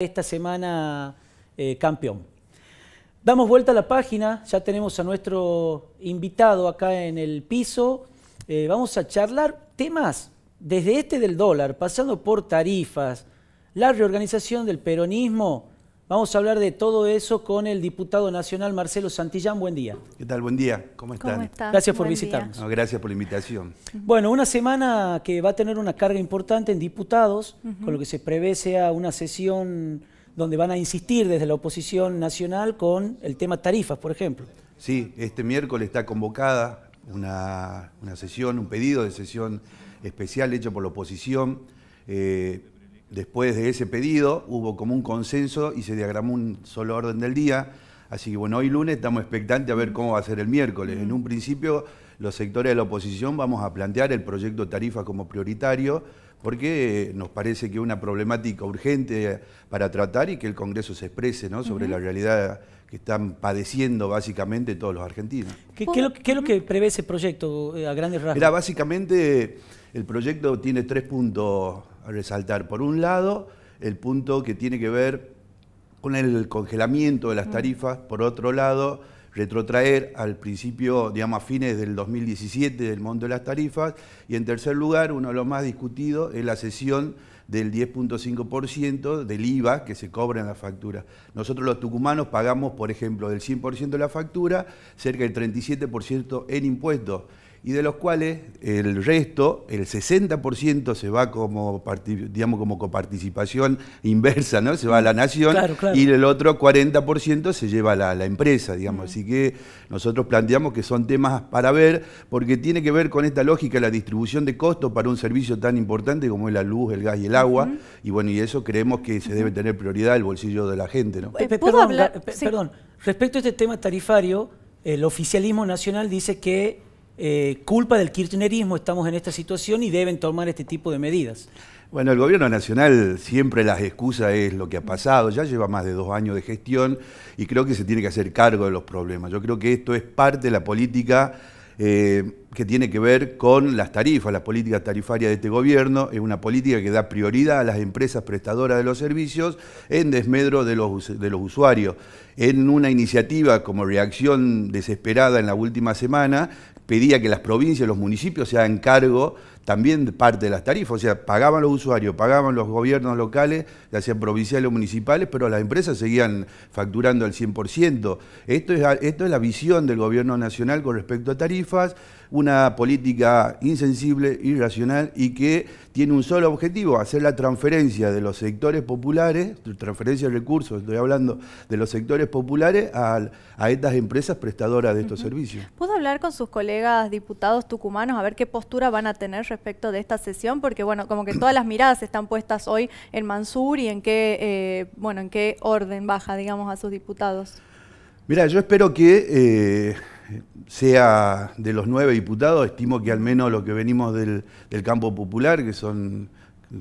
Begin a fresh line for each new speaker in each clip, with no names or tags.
esta semana eh, campeón. Damos vuelta a la página, ya tenemos a nuestro invitado acá en el piso. Eh, vamos a charlar temas desde este del dólar, pasando por tarifas, la reorganización del peronismo Vamos a hablar de todo eso con el diputado nacional Marcelo Santillán. Buen día.
¿Qué tal? Buen día. ¿Cómo están? Gracias por visitarnos. gracias por la invitación.
Bueno, una semana que va a tener una carga importante en diputados, con lo que se prevé sea una sesión donde van a insistir desde la oposición nacional con el tema tarifas, por ejemplo.
Sí, este miércoles está convocada una, sesión, un pedido de sesión especial hecho por la oposición. Eh, Después de ese pedido hubo como un consenso y se diagramó un solo orden del día. Así que bueno, hoy lunes estamos expectantes a ver cómo va a ser el miércoles. En un principio, los sectores de la oposición vamos a plantear el proyecto tarifa como prioritario porque eh, nos parece que es una problemática urgente para tratar y que el Congreso se exprese sobre la realidad que están padeciendo básicamente todos los argentinos.
¿Qué, es, lo, que prevé ese proyecto eh, a grandes rasgos? Era
básicamente, el proyecto tiene tres puntos resaltar, por un lado, el punto que tiene que ver con el congelamiento de las mm. tarifas, por otro lado, retrotraer al principio, digamos, fines del 2017 del monto de las tarifas, y en tercer lugar, uno de los más discutidos es la cesión del 10.5% del IVA que se cobra en la factura. Nosotros los tucumanos pagamos, por ejemplo, del 100% de la factura, cerca del 37% en impuestos y de los cuales el resto, el 60%, se va como, digamos, como coparticipación inversa, ¿no? Se va a la nación y el otro 40% se lleva a la, empresa, digamos. Así que nosotros planteamos que son temas para ver, porque tiene que ver con esta lógica, la distribución de costos para un servicio tan importante como es la luz, el gas y el agua. Y bueno, y eso creemos que se debe tener prioridad el bolsillo de la gente, ¿no? Eh,
perdón, respecto a este tema tarifario, el oficialismo nacional dice que eh, culpa del kirchnerismo estamos en esta situación y
deben tomar este tipo de medidas. Bueno, el gobierno nacional siempre las excusa es lo que ha pasado, ya lleva más de dos años de gestión y creo que se tiene que hacer cargo de los problemas. Yo creo que esto es parte de la política eh, que tiene que ver con las tarifas, ...la política tarifaria de este gobierno, es una política que da prioridad a las empresas prestadoras de los servicios en desmedro de los, de los usuarios. En una iniciativa como reacción desesperada en la última semana, pedía que las provincias, y los municipios se hagan cargo también parte de las tarifas, o sea, pagaban los usuarios, pagaban los gobiernos locales, ya sean provinciales o municipales, pero las empresas seguían facturando al 100%. Esto es, esto es la visión del gobierno nacional con respecto a tarifas, una política insensible, irracional y que tiene un solo objetivo, hacer la transferencia de los sectores populares, transferencia de recursos, estoy hablando de los sectores populares a, estas empresas prestadoras de estos servicios.
¿Puedo hablar con sus colegas diputados tucumanos a ver qué postura van a tener respecto de esta sesión, porque bueno, como que todas las miradas están puestas hoy en Mansur y en qué, eh, bueno, en qué orden baja, digamos, a sus diputados.
Mira, yo espero que eh, sea de los nueve diputados, estimo que al menos los que venimos del, del campo popular, que son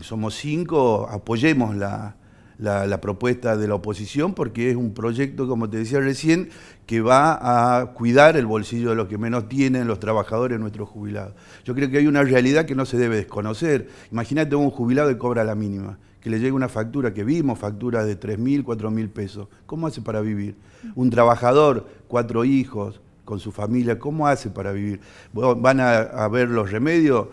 somos cinco, apoyemos la, la, propuesta de la oposición porque es un proyecto, como te decía recién, que va a cuidar el bolsillo de los que menos tienen, los trabajadores, nuestros jubilados. Yo creo que hay una realidad que no se debe desconocer. Imagínate un jubilado que cobra la mínima, que le llega una factura, que vimos factura de 3.000, 4.000 pesos. ¿Cómo hace para vivir? Un trabajador, cuatro hijos, con su familia, ¿cómo hace para vivir? van a, ver los remedios,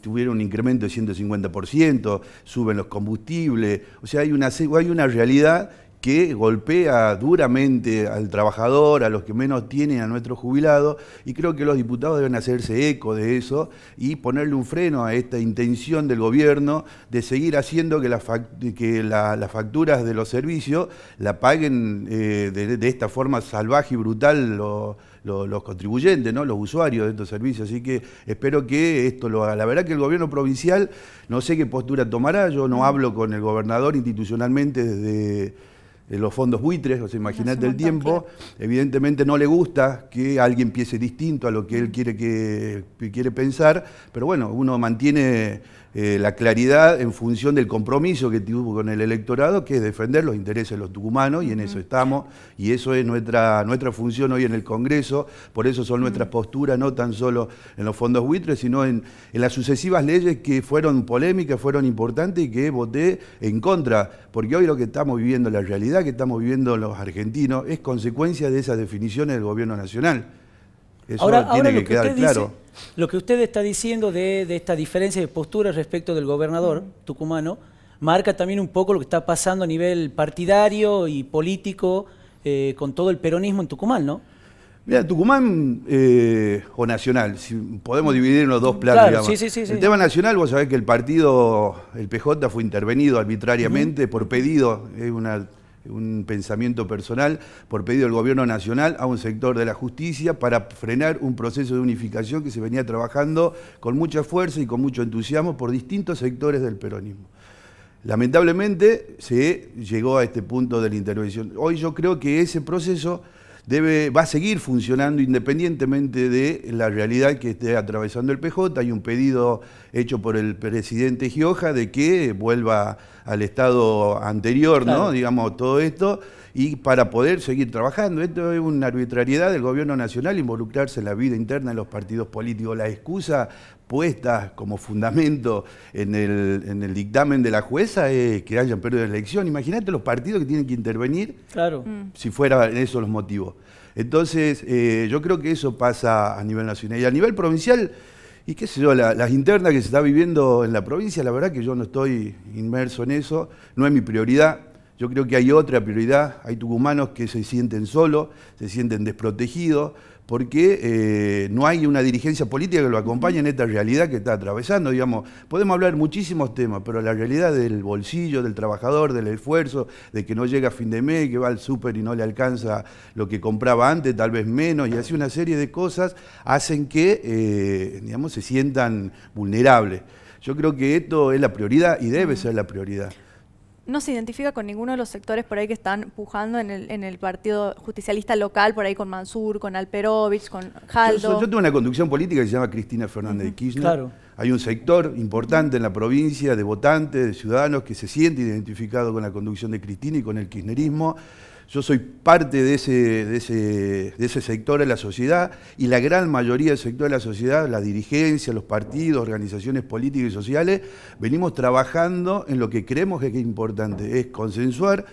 tuvieron un incremento de 150%, suben los combustibles, o sea, hay una, hay una realidad que golpea duramente al trabajador, a los que menos tienen, a nuestros jubilados, y creo que los diputados deben hacerse eco de eso y ponerle un freno a esta intención del gobierno de seguir haciendo que, que las facturas de los servicios la paguen eh, de, esta forma salvaje y brutal los los, contribuyentes, ¿no? los usuarios de estos servicios. Así que espero que esto lo haga. La verdad que el gobierno provincial, no sé qué postura tomará, yo no hablo con el gobernador institucionalmente desde los fondos buitres, o sea, imagínate el tiempo, evidentemente no le gusta que alguien piense distinto a lo que él quiere, que quiere pensar, pero bueno, uno mantiene eh, la claridad en función del compromiso que tuvo con el electorado, que es defender los intereses de los tucumanos, y en eso estamos, y eso es nuestra, nuestra función hoy en el Congreso, por eso son nuestras posturas, no tan solo en los fondos buitres, sino en, en las sucesivas leyes que fueron polémicas, fueron importantes y que voté en contra, porque hoy lo que estamos viviendo, la realidad que estamos viviendo los argentinos, es consecuencia de esas definiciones del gobierno nacional ahora, tiene que, lo que quedar usted claro.
lo que usted está diciendo de, esta diferencia de postura respecto del gobernador tucumano marca también un poco lo que está pasando a nivel partidario y político eh, con todo el peronismo en Tucumán, ¿no?
Mira, Tucumán eh, o Nacional, si podemos dividir en los dos planos, el tema nacional, vos sabés que el partido, el PJ, fue intervenido arbitrariamente por pedido, es una un pensamiento personal por pedido del gobierno nacional a un sector de la justicia para frenar un proceso de unificación que se venía trabajando con mucha fuerza y con mucho entusiasmo por distintos sectores del peronismo. Lamentablemente se llegó a este punto de la intervención. Hoy yo creo que ese proceso debe, va a seguir funcionando independientemente de la realidad que esté atravesando el PJ. Hay un pedido hecho por el presidente Gioja de que vuelva al estado anterior, ¿no? Digamos, todo esto, y para poder seguir trabajando. Esto es una arbitrariedad del gobierno nacional involucrarse en la vida interna de los partidos políticos. La excusa puesta como fundamento en el, en el dictamen de la jueza es que hayan perdido la elección. Imagínate los partidos que tienen que intervenir claro. Mm. si fueran esos los motivos. Entonces, eh, yo creo que eso pasa a nivel nacional. Y a nivel provincial, y qué sé yo, las internas que se está viviendo en la provincia, la verdad que yo no estoy inmerso en eso, no es mi prioridad. Yo creo que hay otra prioridad, hay tucumanos que se sienten solos, se sienten desprotegidos, porque eh, no hay una dirigencia política que lo acompañe en esta realidad que está atravesando. Digamos, podemos hablar muchísimos temas, pero la realidad del bolsillo, del trabajador, del esfuerzo, de que no llega a fin de mes, que va al súper y no le alcanza lo que compraba antes, tal vez menos, y así una serie de cosas hacen que eh, digamos, se sientan vulnerables. Yo creo que esto es la prioridad y debe ser la prioridad
no se identifica con ninguno de los sectores por ahí que están pujando en el, en el partido justicialista local, por ahí con Mansur, con Alperovich, con Jaldo. Yo, tengo
una conducción política que se llama Cristina Fernández de Kirchner. Claro. Hay un sector importante en la provincia de votantes, de ciudadanos que se siente identificado con la conducción de Cristina y con el kirchnerismo. Yo soy parte de ese, sector de la sociedad y la gran mayoría del sector de la sociedad, la dirigencia, los partidos, organizaciones políticas y sociales, venimos trabajando en lo que creemos que es importante, es consensuar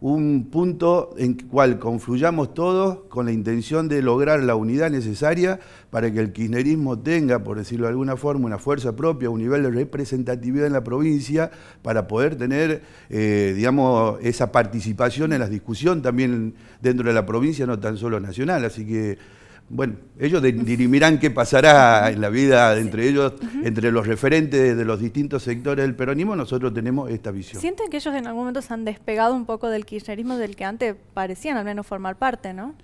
un punto en el cual confluyamos todos con la intención de lograr la unidad necesaria para que el kirchnerismo tenga, por decirlo de alguna forma, una fuerza propia, un nivel de representatividad en la provincia para poder tener, eh, digamos, esa participación en la discusión también dentro de la provincia, no tan solo nacional. Así que bueno, ellos dirimirán qué pasará en la vida entre ellos, entre los referentes de los distintos sectores del peronismo, nosotros tenemos esta visión.
¿Sienten que ellos en algún momento se han despegado un poco del kirchnerismo del que antes parecían al menos formar parte, no?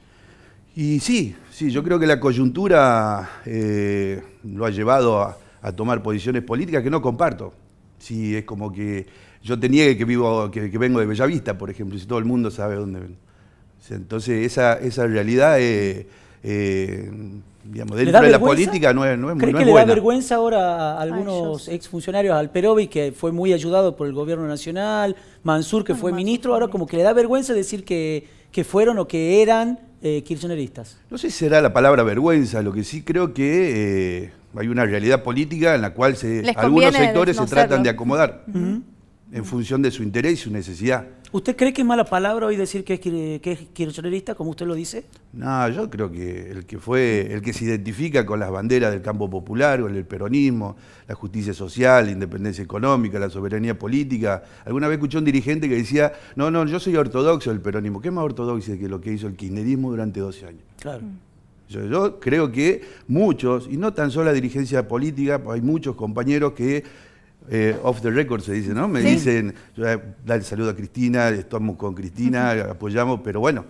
Y sí, sí, yo creo que la coyuntura eh, lo ha llevado a, tomar posiciones políticas que no comparto. Sí, es como que yo te niegue que vivo, que, vengo de Bellavista, por ejemplo, si todo el mundo sabe dónde vengo. Entonces esa, esa realidad... Eh, eh, digamos, dentro de la política no es, no es, ¿Cree que le da
vergüenza ahora a algunos exfuncionarios, al Perovi, que fue muy ayudado por el gobierno nacional, Mansur, que fue ministro, ahora como que le da vergüenza decir que, que fueron o que eran eh, kirchneristas?
No sé si será la palabra vergüenza, lo que sí creo que eh, hay una realidad política en la cual se, algunos sectores se tratan de acomodar en función de su interés y su necesidad.
¿Usted cree que es mala palabra hoy decir que es, que como usted lo dice?
No, yo creo que el que fue, el que se identifica con las banderas del campo popular, con el peronismo, la justicia social, la independencia económica, la soberanía política. Alguna vez escuché a un dirigente que decía, no, no, yo soy ortodoxo del peronismo. ¿Qué es más ortodoxo que lo que hizo el kirchnerismo durante 12 años? Claro. Mm. yo creo que muchos, y no tan solo la dirigencia política, hay muchos compañeros que eh, off the record se dice, ¿no? Me dicen, eh, dar el saludo a Cristina, estamos con Cristina, apoyamos, pero bueno,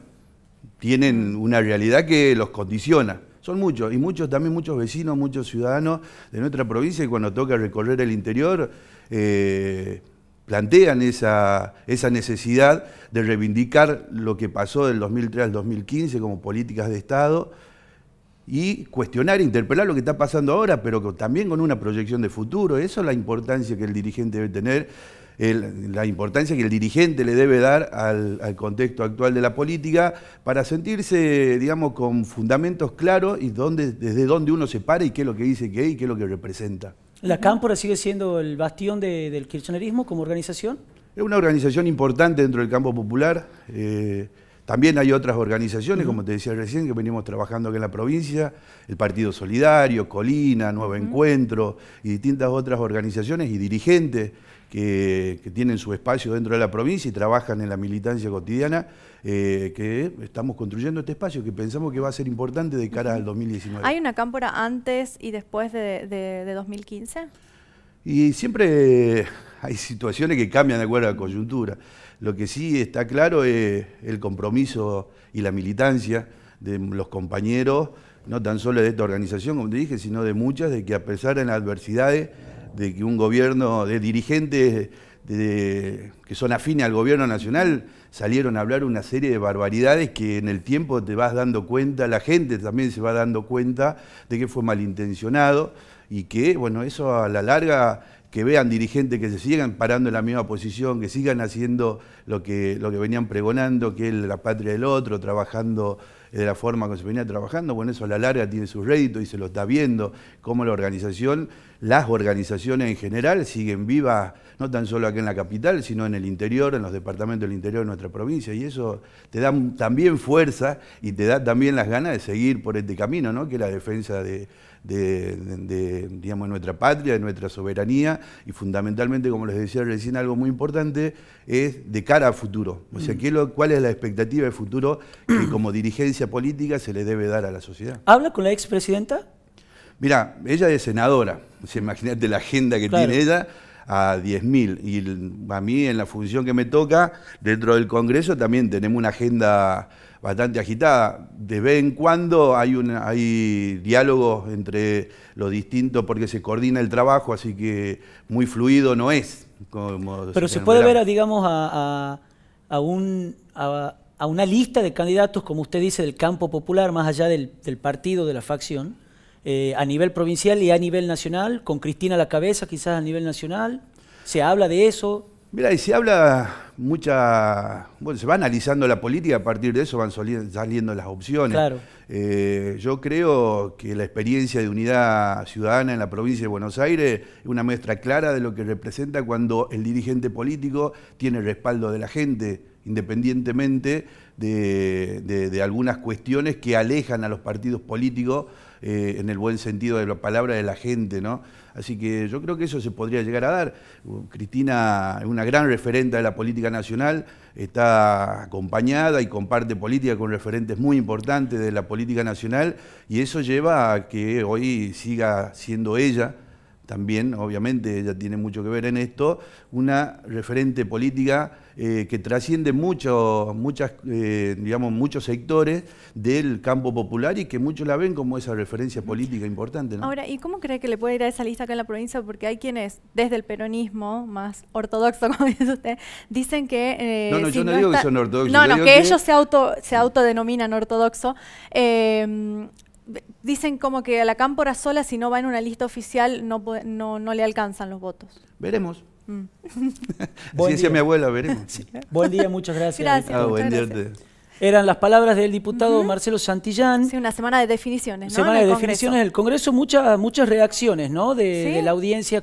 tienen una realidad que los condiciona. Son muchos, y muchos también, muchos vecinos, muchos ciudadanos de nuestra provincia, y cuando toca recorrer el interior, eh, plantean esa, esa necesidad de reivindicar lo que pasó del 2003 al 2015 como políticas de Estado y cuestionar, interpelar lo que está pasando ahora, pero también con una proyección de futuro. Eso es la importancia que el dirigente debe tener, la importancia que el dirigente le debe dar al, contexto actual de la política para sentirse, digamos, con fundamentos claros y desde dónde uno se para y qué es lo que dice que y qué es lo que representa.
¿La Cámpora sigue siendo
el bastión del kirchnerismo como organización? Es una organización importante dentro del campo popular. Eh, también hay otras organizaciones, como te decía recién, que venimos trabajando aquí en la provincia, el Partido Solidario, Colina, Nuevo Encuentro y distintas otras organizaciones y dirigentes que, tienen su espacio dentro de la provincia y trabajan en la militancia cotidiana, eh, que estamos construyendo este espacio que pensamos que va a ser importante de cara al 2019. ¿Hay
una cámpora antes y después de, de 2015?
Y siempre hay situaciones que cambian de acuerdo a la coyuntura. Lo que sí está claro es el compromiso y la militancia de los compañeros, no tan solo de esta organización, como te dije, sino de muchas, de que a pesar de las adversidades, de que un gobierno de dirigentes que son afines al gobierno nacional salieron a hablar una serie de barbaridades que en el tiempo te vas dando cuenta, la gente también se va dando cuenta de que fue malintencionado y que, bueno, eso a la larga que vean dirigentes que se sigan parando en la misma posición, que sigan haciendo lo que, lo que venían pregonando, que es la patria del otro, trabajando de la forma que se venía trabajando, bueno, eso a la larga tiene su rédito y se lo está viendo, como la organización, las organizaciones en general siguen vivas, no tan solo aquí en la capital, sino en el interior, en los departamentos del interior de nuestra provincia, y eso te da también fuerza y te da también las ganas de seguir por este camino, ¿no? que es la defensa de, de, digamos, nuestra patria, de nuestra soberanía y fundamentalmente, como les decía recién, algo muy importante es de cara a futuro. O sea, mm. ¿qué ¿cuál es la expectativa de futuro que como dirigencia política se le debe dar a la sociedad?
¿Habla con la expresidenta?
Mira, ella es senadora, o sea, imagínate la agenda que tiene ella a 10.000. Y a mí, en la función que me toca, dentro del Congreso también tenemos una agenda bastante agitada. De vez en cuando hay, un hay diálogos entre los distintos porque se coordina el trabajo, así que muy fluido no es. Pero se, puede ver,
digamos, a, a, un, una lista de candidatos, como usted dice, del campo popular, más allá del, partido, de la facción, eh, a nivel provincial y a nivel nacional, con Cristina a la cabeza, quizás a nivel
nacional. ¿Se habla de eso? Mira, y se habla mucha. Bueno, se va analizando la política, a partir de eso van saliendo las opciones. Claro. Eh, yo creo que la experiencia de unidad ciudadana en la provincia de Buenos Aires es una muestra clara de lo que representa cuando el dirigente político tiene el respaldo de la gente independientemente de, algunas cuestiones que alejan a los partidos políticos eh, en el buen sentido de la palabra de la gente, ¿no? Así que yo creo que eso se podría llegar a dar. Uh, Cristina es una gran referente de la política nacional, está acompañada y comparte política con referentes muy importantes de la política nacional y eso lleva a que hoy siga siendo ella también, obviamente ella tiene mucho que ver en esto, una referente política eh, que trasciende mucho, muchas, eh, digamos, muchos sectores del campo popular y que muchos la ven como esa referencia política importante. Ahora,
¿y cómo cree que le puede ir a esa lista acá en la provincia? Porque hay quienes, desde el peronismo, más ortodoxo, como dice usted, dicen que... Eh, no, no, yo no, digo que son ortodoxos. No, no, que, ellos se, auto, se autodenominan ortodoxo em, dicen como que a la cámpora sola, si no va en una lista oficial, no, no, no le alcanzan los votos. Veremos. Mm.
mi abuela, veremos. Buen día,
muchas gracias. Ah, Eran las palabras del diputado Marcelo
Santillán. Sí, una semana de definiciones, ¿no? Semana de definiciones
del Congreso, muchas, muchas reacciones, ¿no? de la audiencia.